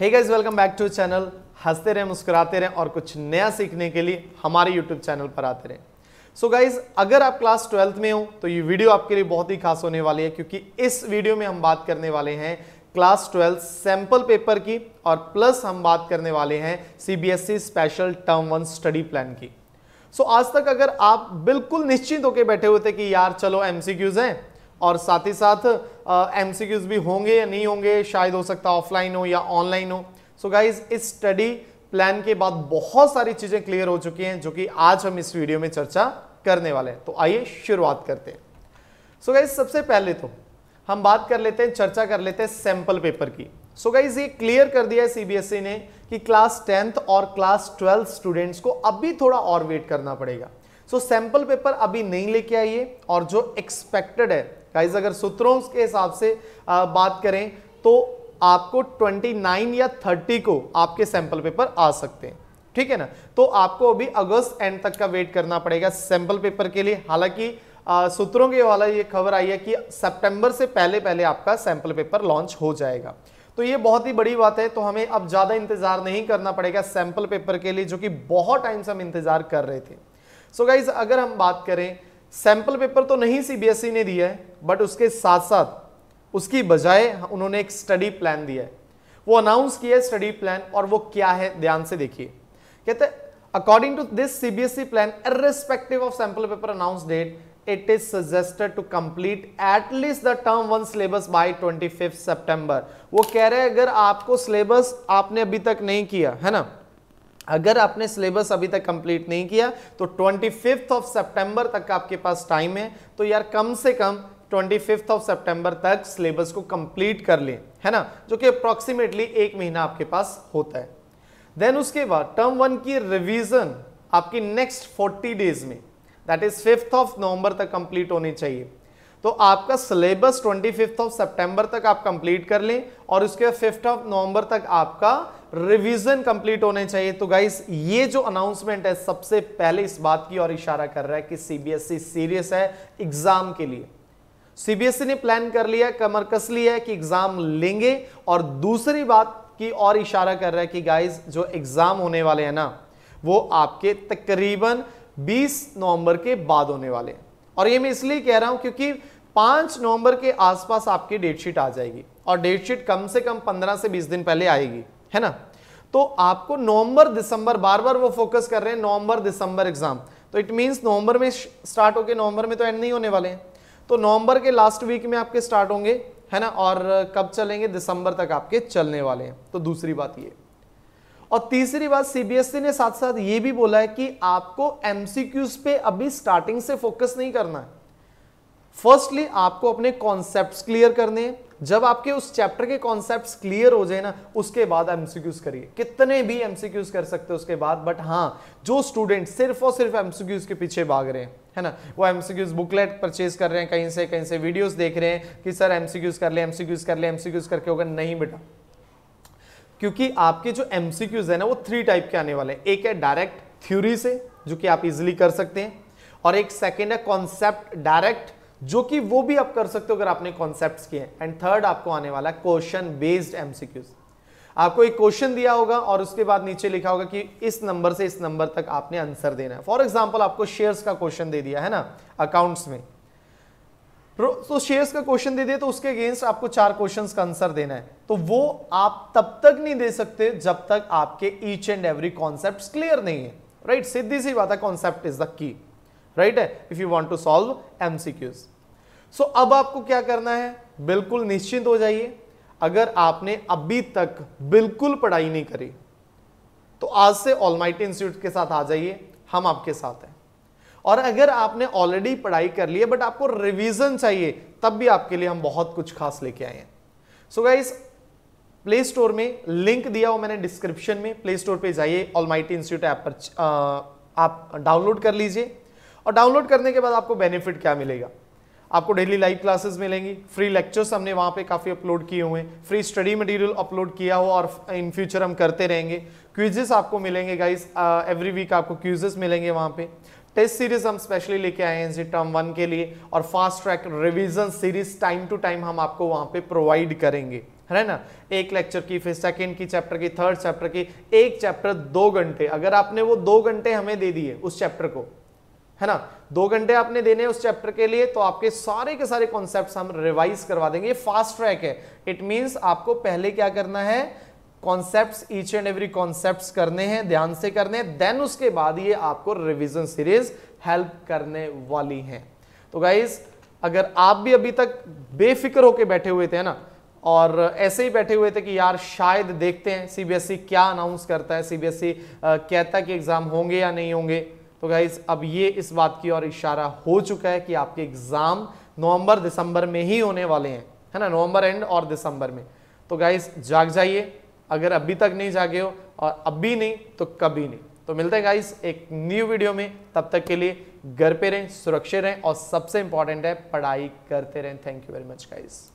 Hey guys welcome back to channel हंसते रहें मुस्कुराते रहें और कुछ नया सीखने के लिए हमारे यूट्यूब चैनल पर आते रहें सो so गाइज अगर आप क्लास ट्वेल्थ में हो तो ये वीडियो आपके लिए बहुत ही खास होने वाली है क्योंकि इस वीडियो में हम बात करने वाले हैं क्लास ट्वेल्थ सैंपल पेपर की और प्लस हम बात करने वाले हैं CBSE special term one study plan की सो so, आज तक अगर आप बिल्कुल निश्चित होकर बैठे हुए थे कि यार चलो एमसीक्यूज हैं और साथ ही साथ एम uh, भी होंगे या नहीं होंगे शायद हो सकता ऑफलाइन हो या ऑनलाइन हो सो so गाइज इस स्टडी प्लान के बाद बहुत सारी चीज़ें क्लियर हो चुकी हैं जो कि आज हम इस वीडियो में चर्चा करने वाले हैं तो आइए शुरुआत करते हैं सो so गाइज सबसे पहले तो हम बात कर लेते हैं चर्चा कर लेते हैं सैंपल पेपर की सो so गाइज ये क्लियर कर दिया है सीबीएसई e ने कि क्लास टेंथ और क्लास ट्वेल्थ स्टूडेंट्स को अभी थोड़ा और वेट करना पड़ेगा सो so, सैंपल पेपर अभी नहीं लेके आइए और जो एक्सपेक्टेड है गाइज अगर सूत्रों के हिसाब से आ, बात करें तो आपको 29 या 30 को आपके सैंपल पेपर आ सकते हैं ठीक है ना तो आपको अभी अगस्त एंड तक का वेट करना पड़ेगा सैंपल पेपर के लिए हालांकि सूत्रों के वाला ये खबर आई है कि सितंबर से पहले पहले आपका सैंपल पेपर लॉन्च हो जाएगा तो ये बहुत ही बड़ी बात है तो हमें अब ज़्यादा इंतज़ार नहीं करना पड़ेगा सैंपल पेपर के लिए जो कि बहुत टाइम से हम इंतज़ार कर रहे थे सो so गाइज अगर हम बात करें सैंपल पेपर तो नहीं सीबीएसई e ने दिया है बट उसके साथ साथ उसकी बजाय उन्होंने एक स्टडी प्लान दिया है वो अनाउंस किया है स्टडी प्लान और वो क्या है ध्यान से देखिए कहते according to this CBSE plan irrespective of sample paper announce date it is suggested to complete at least the term one syllabus by 25 सितंबर वो कह रहे हैं अगर आपको सिलेबस आपने अभी तक नहीं किया है ना अगर आपने सिलेबस अभी तक कंप्लीट नहीं किया तो ट्वेंटी फिफ्थ ऑफ सेप्टेंबर तक आपके पास टाइम है तो यार कम से कम ट्वेंटी फिफ्थ ऑफ सेप्टेंबर तक सिलेबस को कंप्लीट कर लें है ना जो कि अप्रॉक्सीमेटली एक महीना आपके पास होता है देन उसके बाद टर्म वन की रिविजन आपकी नेक्स्ट फोर्टी डेज में that is fifth of November तक कंप्लीट होनी चाहिए तो आपका syllabus twenty fifth of September तक आप कंप्लीट कर लें और उसके बाद फिफ्थ ऑफ नवंबर तक आपका रिवीजन कंप्लीट होने चाहिए तो गाइस ये जो अनाउंसमेंट है सबसे पहले इस बात की ओर इशारा कर रहा है कि सीबीएसई सीरियस e है एग्जाम के लिए सीबीएसई e ने प्लान कर लिया कमर कस लिया है कि एग्जाम लेंगे और दूसरी बात की ओर इशारा कर रहा है कि गाइस जो एग्जाम होने वाले हैं ना वो आपके तकरीबन 20 नवंबर के बाद होने वाले हैं और ये मैं इसलिए कह रहा हूं क्योंकि पांच नवंबर के आसपास आपकी डेटशीट आ जाएगी और डेटशीट कम से कम पंद्रह से बीस दिन पहले आएगी है ना तो आपको नवंबर दिसंबर बार बार वो फोकस कर रहे हैं नवंबर दिसंबर एग्जाम तो इट मीन्स नवंबर में स्टार्ट होके नवंबर में तो एंड नहीं होने वाले हैं तो नवंबर के लास्ट वीक में आपके स्टार्ट होंगे है ना और कब चलेंगे दिसंबर तक आपके चलने वाले हैं तो दूसरी बात ये और तीसरी बात सीबीएसई e ने साथ साथ ये भी बोला है कि आपको एमसीक्यूज पे अभी स्टार्टिंग से फोकस नहीं करना है फर्स्टली आपको अपने कॉन्सेप्ट क्लियर करने हैं जब आपके उस चैप्टर के कॉन्सेप्ट क्लियर हो जाए ना उसके बाद एमसीक्यूज करिए कितने भी एमसीक्यूज कर सकते हो उसके बाद बट हाँ जो स्टूडेंट सिर्फ और सिर्फ एमसीक्यूज के पीछे भाग रहे हैं है ना वो एमसीक्यूज बुकलेट परचेज कर रहे हैं कहीं से कहीं से वीडियोस देख रहे हैं कि सर एमसीक्यूज कर ले एमसीक्यूज कर ले एमसीक्यूज करके होगा नहीं बेटा क्योंकि आपके जो एम है ना वो थ्री टाइप के आने वाले हैं एक है डायरेक्ट थ्योरी से जो कि आप इजिली कर सकते हैं और एक सेकेंड है कॉन्सेप्ट डायरेक्ट जो कि वो भी आप कर सकते हो अगर आपने कॉन्सेप्ट किए एंड थर्ड आपको आने वाला है क्वेश्चन बेस्ड एमसीक्यूज आपको एक क्वेश्चन दिया होगा और उसके बाद नीचे लिखा होगा कि इस नंबर से इस नंबर तक आपने आंसर देना है फॉर एग्जाम्पल आपको शेयर्स का क्वेश्चन दे दिया है ना अकाउंट्स में तो शेयर्स का क्वेश्चन दे दिया तो उसके अगेंस्ट आपको चार क्वेश्चंस का आंसर देना है तो वो आप तब तक नहीं दे सकते जब तक आपके each and every concept clear नहीं है राइट right? सीधी सी बात है concept is the key right है if you want to solve MCQs so अब आपको क्या करना है बिल्कुल निश्चिंत हो जाइए अगर आपने अभी तक बिल्कुल पढ़ाई नहीं करी तो आज से ऑलमाइटी इंस्टीट्यूट के साथ आ जाइए हम आपके साथ हैं और अगर आपने ऑलरेडी पढ़ाई कर ली है बट आपको रिविजन चाहिए तब भी आपके लिए हम बहुत कुछ खास लेके आए हैं सो गाइज प्ले स्टोर में लिंक दिया हो मैंने डिस्क्रिप्शन में प्ले स्टोर पे जाइए ऑल माइटी इंस्टीट्यूट ऐप पर आप डाउनलोड कर लीजिए और डाउनलोड करने के बाद आपको बेनिफिट क्या मिलेगा आपको डेली लाइव क्लासेस मिलेंगी फ्री लेक्चर्स हमने वहाँ पे काफ़ी अपलोड किए हुए हैं फ्री स्टडी मटेरियल अपलोड किया हो और इन फ्यूचर हम करते रहेंगे क्विजेस आपको मिलेंगे गाइस एवरी वीक आपको क्विजेस मिलेंगे वहाँ पे टेस्ट सीरीज हम स्पेशली लेके आए हैं जी टर्म वन के लिए और fast track revision series time to time हम आपको वहाँ पे प्रोवाइड करेंगे है ना एक लेक्चर की फिर सेकेंड की चैप्टर की थर्ड चैप्टर की एक चैप्टर दो घंटे अगर आपने वो दो घंटे हमें दे दिए उस चैप्टर को है ना दो घंटे आपने देने उस चैप्टर के लिए तो आपके सारे के सारे कॉन्सेप्ट हम रिवाइज करवा देंगे ये फास्ट ट्रैक है इट मीन्स आपको पहले क्या करना है concept each and every concept करने हैं ध्यान से करने हैं देन उसके बाद ये आपको रिविजन सीरीज हेल्प करने वाली है तो गाइज अगर आप भी अभी तक बेफिक्र होके बैठे हुए थे ना और ऐसे ही बैठे हुए थे कि यार शायद देखते हैं सीबीएसई e क्या अनाउंस करता है सीबीएसई e, कहता है कि एग्जाम होंगे या नहीं होंगे तो गाइज अब ये इस बात की ओर इशारा हो चुका है कि आपके एग्ज़ाम नवंबर दिसंबर में ही होने वाले हैं है ना नवंबर एंड और दिसंबर में तो गाइज जाग जाइए अगर अभी तक नहीं जागे हो और अभी नहीं तो कभी नहीं तो मिलते हैं गाइस एक न्यू वीडियो में तब तक के लिए घर पे रहें सुरक्षित रहें और सबसे इंपॉर्टेंट है पढ़ाई करते रहें thank you very much guys